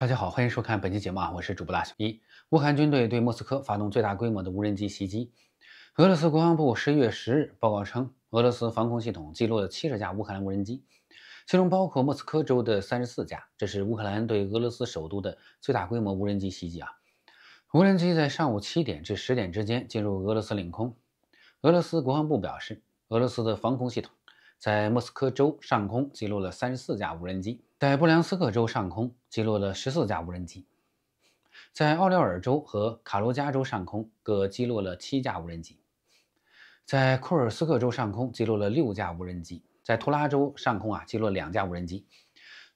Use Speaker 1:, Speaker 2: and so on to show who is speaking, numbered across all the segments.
Speaker 1: 大家好，欢迎收看本期节目，啊，我是主播大雄。一，乌克兰军队对莫斯科发动最大规模的无人机袭击。俄罗斯国防部十一月十日报告称，俄罗斯防空系统击落了七十架乌克兰无人机，其中包括莫斯科州的三十四架。这是乌克兰对俄罗斯首都的最大规模无人机袭击啊！无人机在上午七点至十点之间进入俄罗斯领空。俄罗斯国防部表示，俄罗斯的防空系统。在莫斯科州上空击落了三十四架无人机，在布良斯克州上空击落了十四架无人机，在奥廖尔州和卡罗加州上空各击落了七架无人机，在库尔斯克州上空击落了六架无人机，在图拉州上空啊击落两架无人机。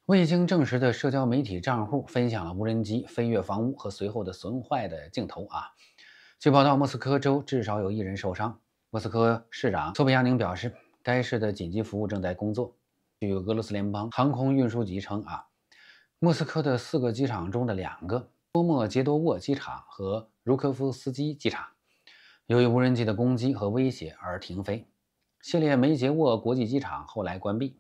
Speaker 1: 未经证实的社交媒体账户分享了无人机飞越房屋和随后的损坏的镜头啊。据报道，莫斯科州至少有一人受伤。莫斯科市长苏布亚宁表示。该市的紧急服务正在工作。据俄罗斯联邦航空运输局称，啊，莫斯科的四个机场中的两个——波莫捷多沃机场和茹科夫斯基机场——由于无人机的攻击和威胁而停飞。谢列梅捷沃国际机场后来关闭，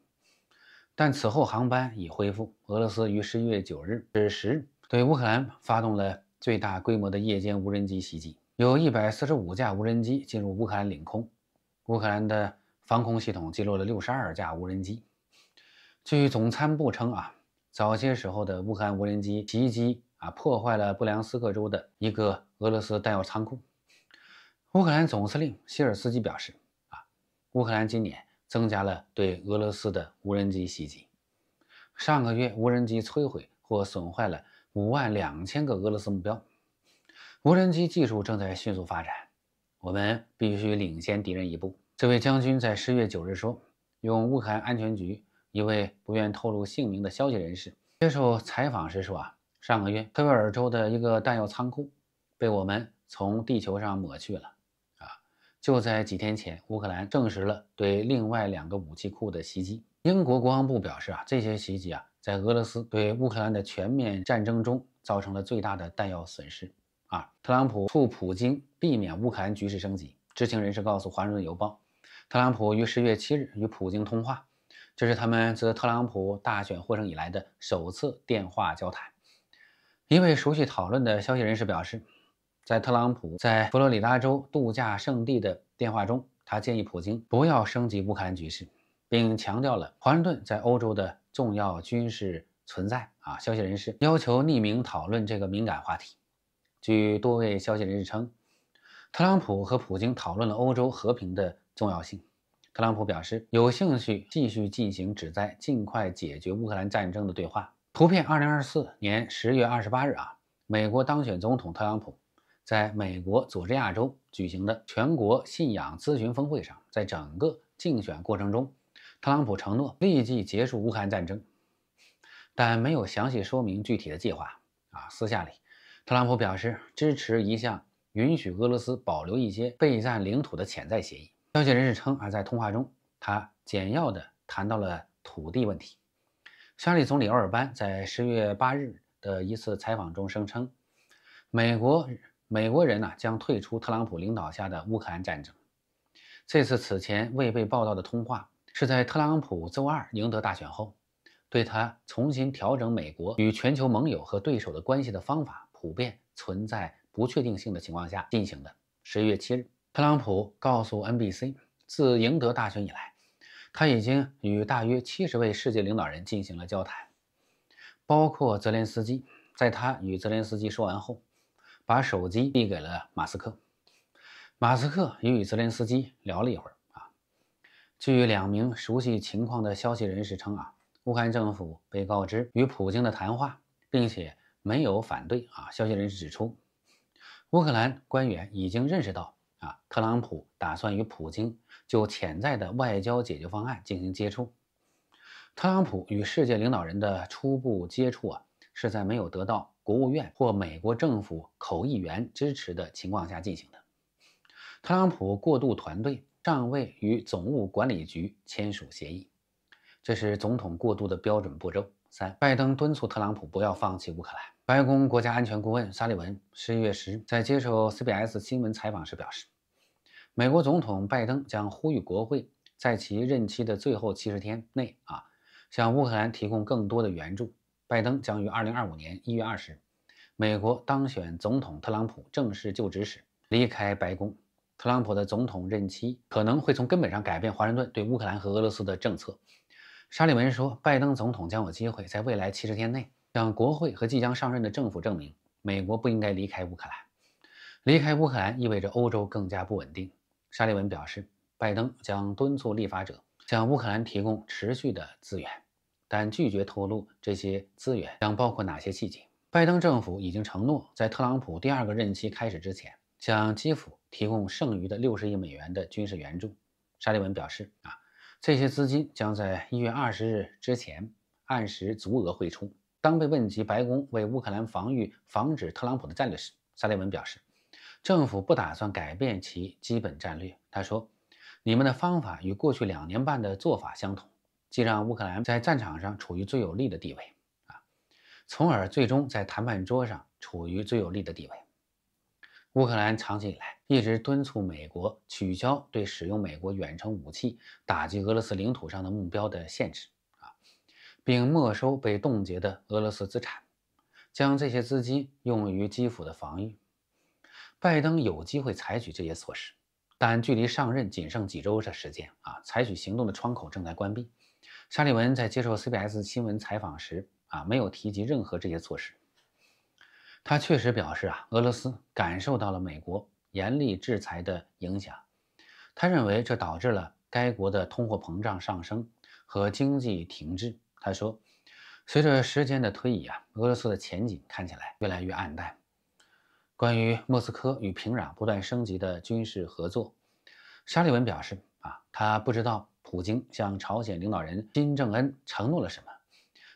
Speaker 1: 但此后航班已恢复。俄罗斯于十一月九日至十日对乌克兰发动了最大规模的夜间无人机袭击，有一百四十五架无人机进入乌克兰领空。乌克兰的。防空系统击落了六十二架无人机。据总参部称，啊，早些时候的乌克兰无人机袭击啊，破坏了布良斯克州的一个俄罗斯弹药仓库。乌克兰总司令希尔斯基表示，啊，乌克兰今年增加了对俄罗斯的无人机袭击。上个月，无人机摧毁或损坏了五万两千个俄罗斯目标。无人机技术正在迅速发展，我们必须领先敌人一步。这位将军在十月九日说：“用乌克兰安全局一位不愿透露姓名的消息人士接受采访时说啊，上个月科维尔州的一个弹药仓库被我们从地球上抹去了。啊，就在几天前，乌克兰证实了对另外两个武器库的袭击。英国国防部表示啊，这些袭击啊，在俄罗斯对乌克兰的全面战争中造成了最大的弹药损失。”二，特朗普促普京避免乌克兰局势升级。知情人士告诉《华盛顿邮报》。特朗普于十月七日与普京通话，这是他们自特朗普大选获胜以来的首次电话交谈。一位熟悉讨论的消息人士表示，在特朗普在佛罗里达州度假胜地的电话中，他建议普京不要升级乌克兰局势，并强调了华盛顿在欧洲的重要军事存在。啊，消息人士要求匿名讨论这个敏感话题。据多位消息人士称，特朗普和普京讨论了欧洲和平的。重要性，特朗普表示有兴趣继续进行旨在尽快解决乌克兰战争的对话。图片：二零二四年十月二十八日啊，美国当选总统特朗普在美国佐治亚州举行的全国信仰咨询峰会上，在整个竞选过程中，特朗普承诺立即结束乌克兰战争，但没有详细说明具体的计划啊。私下里，特朗普表示支持一项允许俄罗斯保留一些备战领土的潜在协议。消息人士称，啊，在通话中，他简要地谈到了土地问题。匈牙利总理奥尔班在十月八日的一次采访中声称，美国美国人呢将退出特朗普领导下的乌克兰战争。这次此前未被报道的通话是在特朗普周二赢得大选后，对他重新调整美国与全球盟友和对手的关系的方法普遍存在不确定性的情况下进行的。十一月七日。特朗普告诉 NBC，自赢得大选以来，他已经与大约七十位世界领导人进行了交谈，包括泽连斯基。在他与泽连斯基说完后，把手机递给了马斯克。马斯克与泽连斯基聊了一会儿啊。据两名熟悉情况的消息人士称啊，乌克兰政府被告知与普京的谈话，并且没有反对啊。消息人士指出，乌克兰官员已经认识到。特朗普打算与普京就潜在的外交解决方案进行接触。特朗普与世界领导人的初步接触啊，是在没有得到国务院或美国政府口译员支持的情况下进行的。特朗普过渡团队尚未与总务管理局签署协议，这是总统过渡的标准步骤。三，拜登敦促特朗普不要放弃乌克兰。白宫国家安全顾问沙利文十一月十在接受 CBS 新闻采访时表示。美国总统拜登将呼吁国会在其任期的最后七十天内，啊，向乌克兰提供更多的援助。拜登将于二零二五年一月二十日，美国当选总统特朗普正式就职时离开白宫。特朗普的总统任期可能会从根本上改变华盛顿对乌克兰和俄罗斯的政策。沙利文说，拜登总统将有机会在未来七十天内向国会和即将上任的政府证明，美国不应该离开乌克兰。离开乌克兰意味着欧洲更加不稳定。沙利文表示，拜登将敦促立法者向乌克兰提供持续的资源，但拒绝透露这些资源将包括哪些细节。拜登政府已经承诺，在特朗普第二个任期开始之前，向基辅提供剩余的六十亿美元的军事援助。沙利文表示，啊，这些资金将在一月二十日之前按时足额汇出。当被问及白宫为乌克兰防御防止特朗普的战略时，沙利文表示。政府不打算改变其基本战略，他说：“你们的方法与过去两年半的做法相同，即让乌克兰在战场上处于最有利的地位，啊，从而最终在谈判桌上处于最有利的地位。”乌克兰长期以来一直敦促美国取消对使用美国远程武器打击俄罗斯领土上的目标的限制，啊，并没收被冻结的俄罗斯资产，将这些资金用于基辅的防御。拜登有机会采取这些措施，但距离上任仅剩几周的时间啊，采取行动的窗口正在关闭。沙利文在接受 CBS 新闻采访时啊，没有提及任何这些措施。他确实表示啊，俄罗斯感受到了美国严厉制裁的影响，他认为这导致了该国的通货膨胀上升和经济停滞。他说，随着时间的推移啊，俄罗斯的前景看起来越来越暗淡。关于莫斯科与平壤不断升级的军事合作，沙利文表示：“啊，他不知道普京向朝鲜领导人金正恩承诺了什么，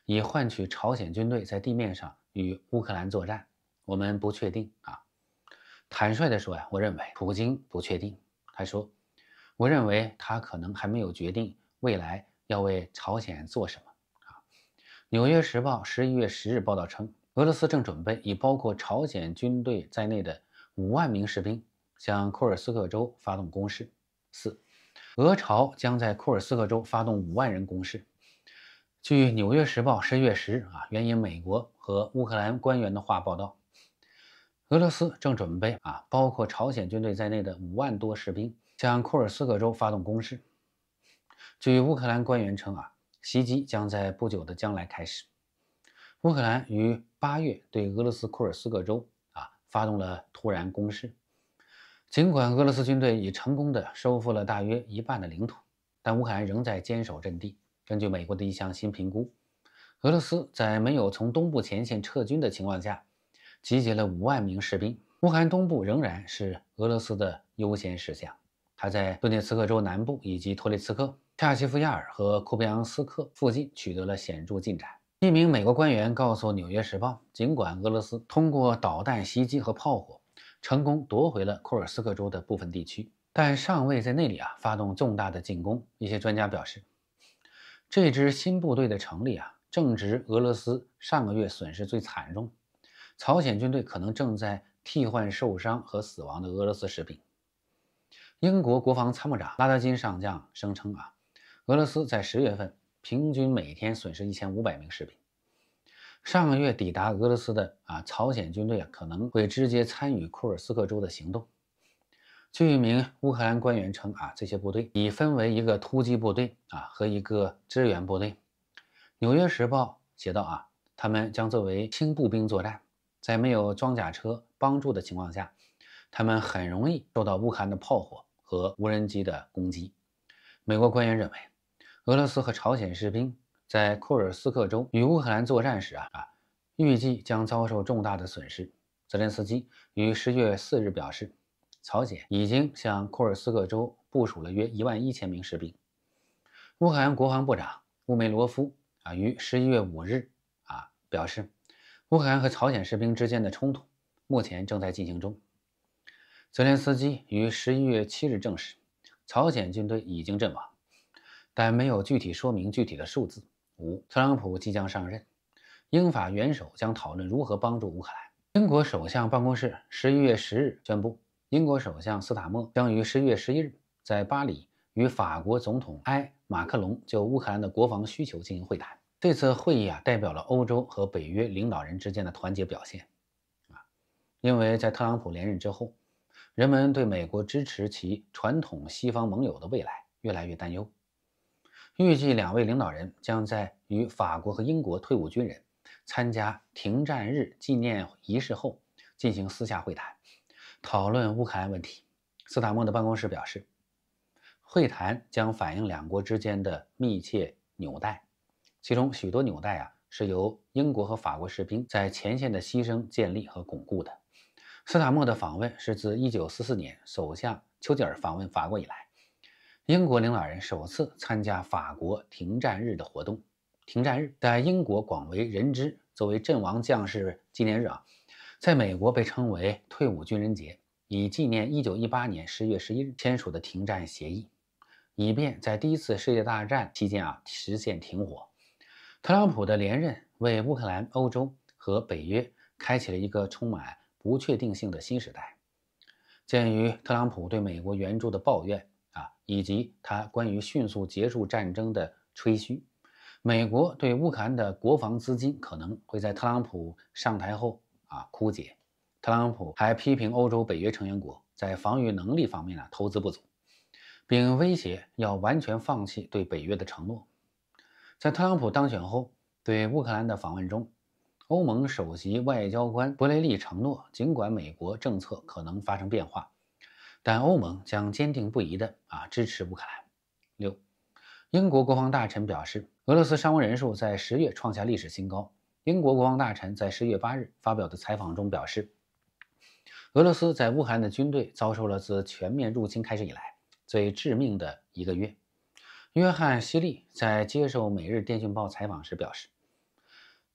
Speaker 1: 以换取朝鲜军队在地面上与乌克兰作战。我们不确定啊。坦率地说呀，我认为普京不确定。他说，我认为他可能还没有决定未来要为朝鲜做什么啊。”《纽约时报》十一月十日报道称。俄罗斯正准备以包括朝鲜军队在内的五万名士兵向库尔斯克州发动攻势。四，俄朝将在库尔斯克州发动五万人攻势。据《纽约时报》十月十啊，援引美国和乌克兰官员的话报道，俄罗斯正准备啊，包括朝鲜军队在内的五万多士兵向库尔斯克州发动攻势。据乌克兰官员称啊，袭击将在不久的将来开始。乌克兰于八月对俄罗斯库尔斯克州啊发动了突然攻势。尽管俄罗斯军队已成功地收复了大约一半的领土，但乌克兰仍在坚守阵地。根据美国的一项新评估，俄罗斯在没有从东部前线撤军的情况下，集结了五万名士兵。乌克兰东部仍然是俄罗斯的优先事项。他在顿涅茨克州南部以及托利茨克、恰西夫亚尔和库皮扬斯克附近取得了显著进展。一名美国官员告诉《纽约时报》，尽管俄罗斯通过导弹袭击和炮火成功夺回了库尔斯克州的部分地区，但尚未在那里啊发动重大的进攻。一些专家表示，这支新部队的成立啊正值俄罗斯上个月损失最惨重，朝鲜军队可能正在替换受伤和死亡的俄罗斯士兵。英国国防参谋长拉德金上将声称啊，俄罗斯在十月份。平均每天损失一千五百名士兵。上个月抵达俄罗斯的啊，朝鲜军队啊，可能会直接参与库尔斯克州的行动。据一名乌克兰官员称啊，这些部队已分为一个突击部队啊和一个支援部队。《纽约时报》写道啊，他们将作为轻步兵作战，在没有装甲车帮助的情况下，他们很容易受到乌克兰的炮火和无人机的攻击。美国官员认为。俄罗斯和朝鲜士兵在库尔斯克州与乌克兰作战时啊啊，预计将遭受重大的损失。泽连斯基于十月四日表示，朝鲜已经向库尔斯克州部署了约一万一千名士兵。乌克兰国防部长乌梅罗夫啊于十一月五日啊表示，乌克兰和朝鲜士兵之间的冲突目前正在进行中。泽连斯基于十一月七日证实，朝鲜军队已经阵亡。但没有具体说明具体的数字。五，特朗普即将上任，英法元首将讨论如何帮助乌克兰。英国首相办公室十一月十日宣布，英国首相斯塔默将于十一月十一日在巴黎与法国总统埃马克龙就乌克兰的国防需求进行会谈。这次会议啊，代表了欧洲和北约领导人之间的团结表现。啊，因为在特朗普连任之后，人们对美国支持其传统西方盟友的未来越来越担忧。预计两位领导人将在与法国和英国退伍军人参加停战日纪念仪式后进行私下会谈，讨论乌克兰问题。斯塔默的办公室表示，会谈将反映两国之间的密切纽带，其中许多纽带啊是由英国和法国士兵在前线的牺牲建立和巩固的。斯塔默的访问是自1944年首相丘吉尔访问法国以来。英国领导人首次参加法国停战日的活动。停战日在英国广为人知，作为阵亡将士纪念日啊，在美国被称为退伍军人节，以纪念一九一八年十月十一日签署的停战协议，以便在第一次世界大战期间啊实现停火。特朗普的连任为乌克兰、欧洲和北约开启了一个充满不确定性的新时代。鉴于特朗普对美国援助的抱怨。啊，以及他关于迅速结束战争的吹嘘，美国对乌克兰的国防资金可能会在特朗普上台后啊枯竭。特朗普还批评欧洲北约成员国在防御能力方面呢投资不足，并威胁要完全放弃对北约的承诺。在特朗普当选后对乌克兰的访问中，欧盟首席外交官博雷利承诺，尽管美国政策可能发生变化。但欧盟将坚定不移的啊支持乌克兰。六，英国国防大臣表示，俄罗斯伤亡人数在十月创下历史新高。英国国防大臣在十月八日发表的采访中表示，俄罗斯在乌克兰的军队遭受了自全面入侵开始以来最致命的一个月。约翰·希利在接受《每日电讯报》采访时表示，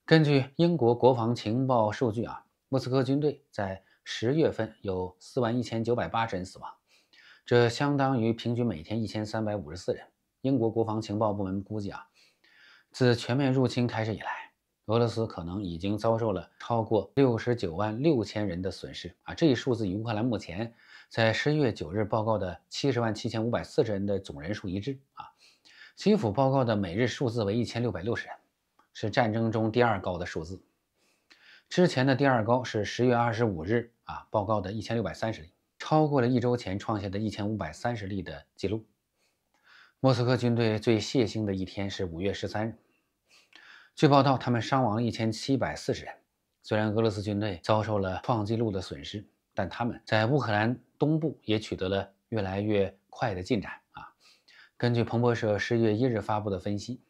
Speaker 1: 根据英国国防情报数据啊，莫斯科军队在。十月份有四万一千九百八十人死亡，这相当于平均每天一千三百五十四人。英国国防情报部门估计啊，自全面入侵开始以来，俄罗斯可能已经遭受了超过六十九万六千人的损失啊。这一数字与乌克兰目前在十一月九日报告的七十万七千五百四十人的总人数一致啊。基辅报告的每日数字为一千六百六十人，是战争中第二高的数字。之前的第二高是十月二十五日啊，报告的一千六百三十例，超过了一周前创下的一千五百三十例的记录。莫斯科军队最血腥的一天是五月十三日，据报道，他们伤亡一千七百四十人。虽然俄罗斯军队遭受了创纪录的损失，但他们在乌克兰东部也取得了越来越快的进展啊。根据彭博社十月一日发布的分析，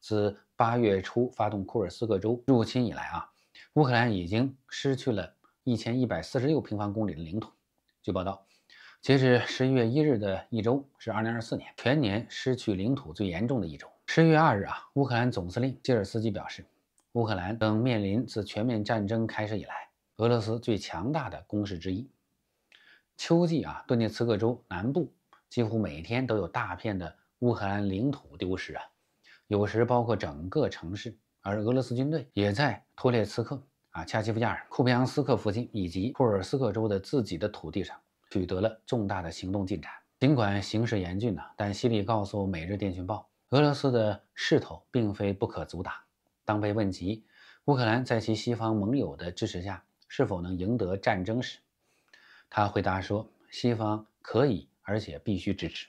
Speaker 1: 自八月初发动库尔斯克州入侵以来啊。乌克兰已经失去了一千一百四十六平方公里的领土。据报道，截至十一月一日的一周是二零二四年全年失去领土最严重的一周。十一月二日啊，乌克兰总司令基尔斯基表示，乌克兰正面临自全面战争开始以来俄罗斯最强大的攻势之一。秋季啊，顿涅茨克州南部几乎每天都有大片的乌克兰领土丢失啊，有时包括整个城市。而俄罗斯军队也在托列茨克、啊恰奇夫加尔、库皮扬斯克附近以及库尔斯克州的自己的土地上取得了重大的行动进展。尽管形势严峻呢，但西利告诉《每日电讯报》，俄罗斯的势头并非不可阻挡。当被问及乌克兰在其西方盟友的支持下是否能赢得战争时，他回答说：“西方可以，而且必须支持。”